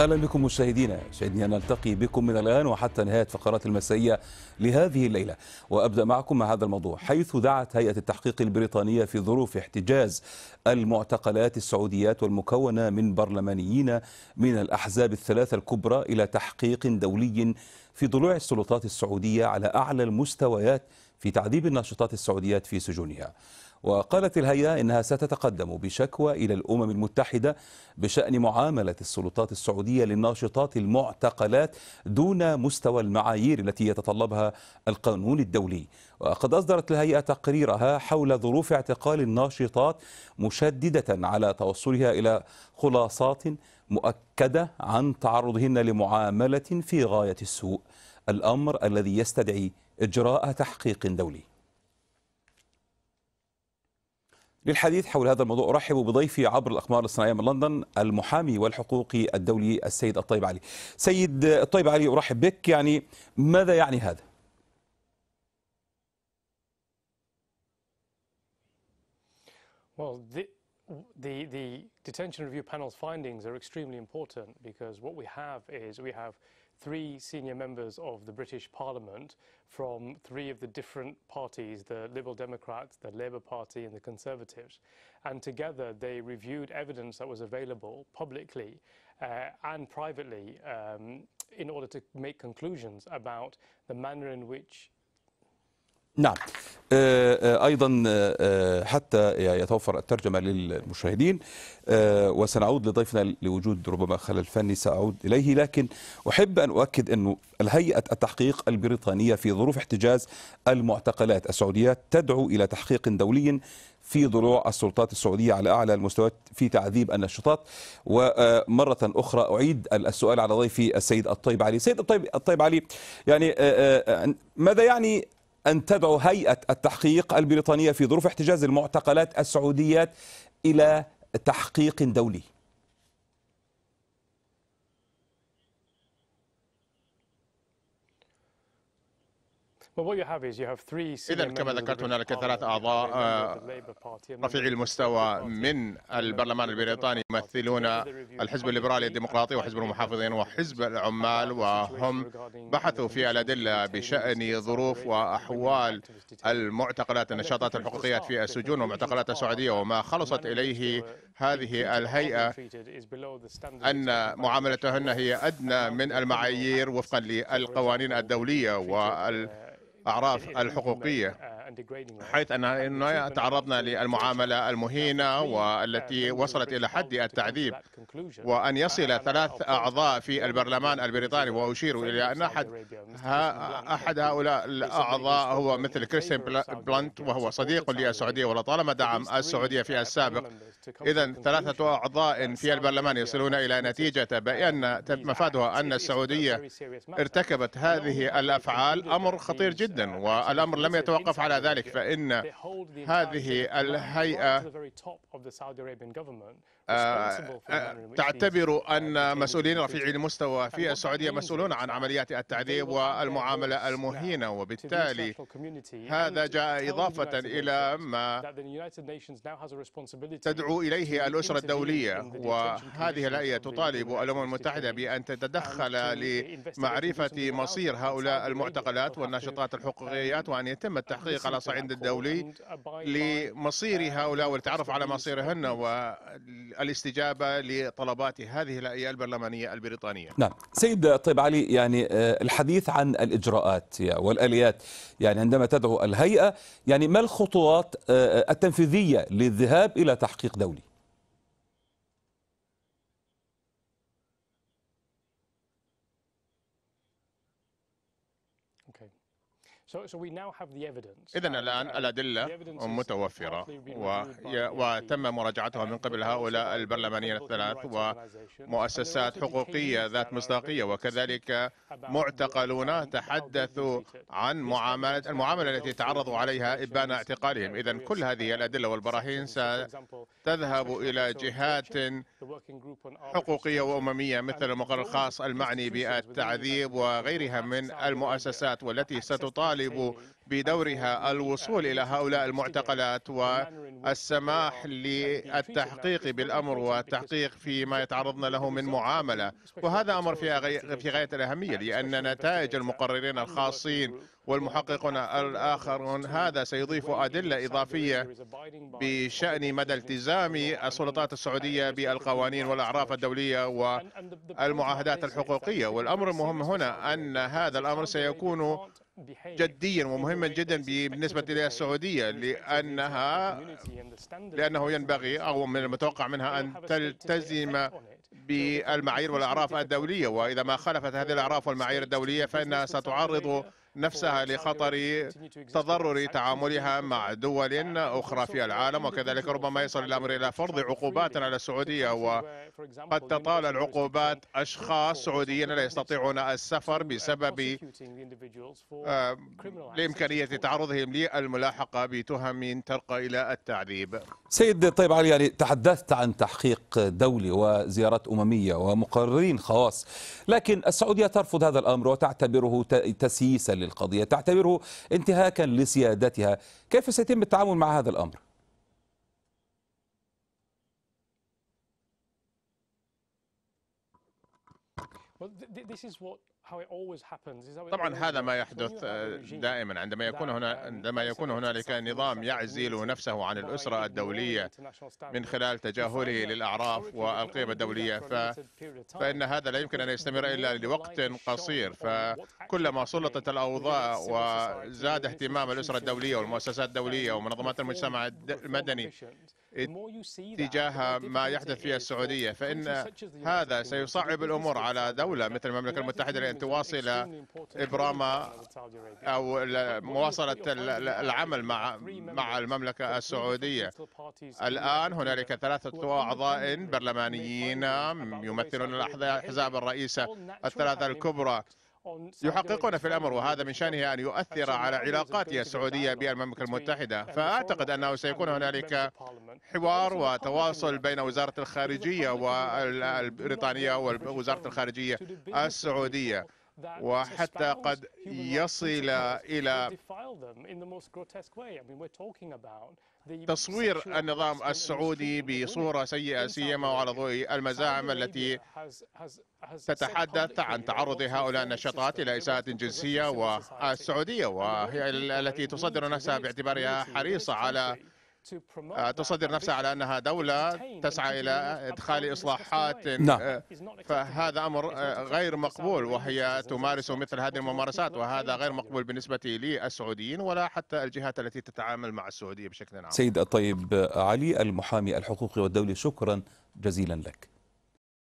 اهلا بكم مشاهدينا سعدني ان نلتقي بكم من الان وحتى نهايه فقرات المسائيه لهذه الليله وابدا معكم مع هذا الموضوع حيث دعت هيئه التحقيق البريطانيه في ظروف احتجاز المعتقلات السعوديات والمكونه من برلمانيين من الاحزاب الثلاثه الكبرى الى تحقيق دولي في ضلوع السلطات السعوديه على اعلى المستويات في تعذيب الناشطات السعوديات في سجونها وقالت الهيئة إنها ستتقدم بشكوى إلى الأمم المتحدة بشأن معاملة السلطات السعودية للناشطات المعتقلات دون مستوى المعايير التي يتطلبها القانون الدولي وقد أصدرت الهيئة تقريرها حول ظروف اعتقال الناشطات مشددة على توصلها إلى خلاصات مؤكدة عن تعرضهن لمعاملة في غاية السوء الأمر الذي يستدعي إجراء تحقيق دولي للحديث حول هذا الموضوع ارحب بضيفي عبر الاقمار الصناعيه من لندن المحامي والحقوقي الدولي السيد الطيب علي. سيد الطيب علي ارحب بك يعني ماذا يعني هذا؟ Well, the, the, the detention review panel's findings are extremely important because what we have is we have three senior members of the British Parliament from three of the different parties the Liberal Democrats, the Labour Party, and the Conservatives. And together they reviewed evidence that was available publicly uh, and privately um, in order to make conclusions about the manner in which نعم آه، آه، ايضا آه، حتى يتوفر الترجمه للمشاهدين وسنعود لضيفنا لوجود ربما خلل فني ساعود اليه لكن احب ان اؤكد انه الهيئه التحقيق البريطانيه في ظروف احتجاز المعتقلات السعوديه تدعو الى تحقيق دولي في ضلوع السلطات السعودية على أعلى المستويات في تعذيب النشطات ومرة أخرى أعيد السؤال على ضيفي السيد الطيب علي السيد الطيب, الطيب علي يعني ماذا يعني أن تدعو هيئة التحقيق البريطانية في ظروف احتجاز المعتقلات السعوديات إلى تحقيق دولي إذا كما ذكرت هنالك ثلاث أعضاء آه، رفيعي المستوى من البرلمان البريطاني يمثلون الحزب الليبرالي الديمقراطي وحزب المحافظين وحزب العمال وهم بحثوا في الأدلة بشأن ظروف وأحوال المعتقلات النشاطات الحقوقية في السجون والمعتقلات السعودية وما خلصت إليه هذه الهيئة أن معاملتهن هي أدنى من المعايير وفقا للقوانين الدولية وال الأعراف الحقوقية آه. حيث أننا تعرضنا للمعاملة المهينة والتي وصلت إلى حد التعذيب وأن يصل ثلاث أعضاء في البرلمان البريطاني وأشير إلى أن أحد أحد هؤلاء الأعضاء هو مثل كريستيان بلانت وهو صديق للسعودية ولطالما دعم السعودية في uh, السابق إذا ثلاثة أعضاء في البرلمان يصلون إلى نتيجة بأن مفادها أن السعودية ارتكبت هذه الأفعال أمر خطير جدا والأمر لم يتوقف على ذلك ذلك فإن هذه الهيئة آه، آه، تعتبر uh, أن مسؤولين رفيع المستوى في السعودية مسؤولون عن عمليات التعذيب والمعاملة uh, المهينة وبالتالي هذا جاء إضافة إلى ما تدعو إليه الأسرة الدولية وهذه الهيئة تطالب الأمم المتحدة بأن تتدخل لمعرفة مصير هؤلاء المعتقلات والناشطات الحقوقيات um, وأن يتم التحقيق على على صعيد الدولي لمصير هؤلاء والتعرف على مصيرهن والاستجابة لطلبات هذه الهيئة البرلمانية البريطانية نعم سيد طيب علي يعني آه، الحديث عن الإجراءات والآليات يعني عندما تدعو الهيئة يعني ما الخطوات آه، آه، التنفيذية للذهاب إلى تحقيق دولي إذا الآن uh, الأدلة متوفرة وتم مراجعتها من قبل هؤلاء البرلمانيين الثلاث ومؤسسات حقوقية ذات مصداقية وكذلك معتقلون تحدثوا عن معاملة المعاملة التي تعرضوا عليها إبان اعتقالهم إذا كل هذه الأدلة والبراهين ستذهب إلى جهات حقوقية وأممية مثل المقر الخاص المعني بالتعذيب وغيرها من المؤسسات والتي ستطالب تطالب بدورها الوصول إلى هؤلاء المعتقلات والسماح للتحقيق بالأمر والتحقيق فيما يتعرضن له من معاملة وهذا أمر في غاية الأهمية لأن نتائج المقررين الخاصين والمحققون الآخرون هذا سيضيف أدلة إضافية بشأن مدى التزام السلطات السعودية بالقوانين والأعراف الدولية والمعاهدات الحقوقية والأمر المهم هنا أن هذا الأمر سيكون جديا ومهما جدا بالنسبة إلى السعودية لأنها لأنه ينبغي أو من المتوقع منها أن تلتزم بالمعايير والأعراف الدولية وإذا ما خالفت هذه الأعراف والمعايير الدولية فإنها ستعرض نفسها لخطر تضرر تعاملها مع دول أخرى في uh, العالم وكذلك ربما يصل الأمر uh, إلى فرض عقوبات على السعودية وقد uh, تطال العقوبات أشخاص سعوديين لا يستطيعون السفر بسبب لإمكانية آه، تعرضهم للملاحقة بتهم ترقى إلى التعذيب سيد طيب علي يعني تحدثت عن تحقيق دولي وزيارات أممية ومقررين خواص لكن السعودية ترفض هذا الأمر وتعتبره تسييسا للقضية تعتبره انتهاكا لسيادتها كيف سيتم التعامل مع هذا الأمر؟ طبعا هذا ما يحدث آه، دائما عندما يكون هنا عندما يكون هنالك نظام يعزل نفسه عن الاسره الدوليه من خلال تجاهله للاعراف والقيم الدوليه ف... فان هذا لا يمكن ان يستمر الا لوقت قصير فكلما سلطت الاوضاع وزاد اهتمام الاسره الدوليه والمؤسسات الدوليه ومنظمات المجتمع المدني تجاه ما يحدث في السعودية فإن هذا سيصعب الأمور على دولة مثل المملكة المتحدة لأن تواصل إبرام أو مواصلة العمل مع مع المملكة السعودية الآن هنالك ثلاثة أعضاء برلمانيين يمثلون الأحزاب الرئيسة الثلاثة الكبرى يحققون في الأمر وهذا من شأنه أن يؤثر على علاقاته السعودية بالمملكة المتحدة فأعتقد أنه سيكون هنالك حوار وتواصل بين وزارة الخارجية والبريطانية ووزارة الخارجية السعودية وحتى قد يصل إلى تصوير النظام السعودي بصورة سيئة سيما وعلى ضوء المزاعم التي تتحدث عن تعرض هؤلاء النشاطات إلى إساءة جنسية والسعودية وهي التي تصدر نفسها باعتبارها حريصة على آه، تصدر نفسها على أنها دولة تسعى إلى إدخال إصلاحات نعم. فهذا أمر آه، غير مقبول وهي تمارس مثل هذه الممارسات وهذا غير مقبول بالنسبة للسعوديين ولا حتى الجهات التي تتعامل مع السعودية بشكل عام سيد الطيب علي المحامي الحقوقي والدولي شكرا جزيلا لك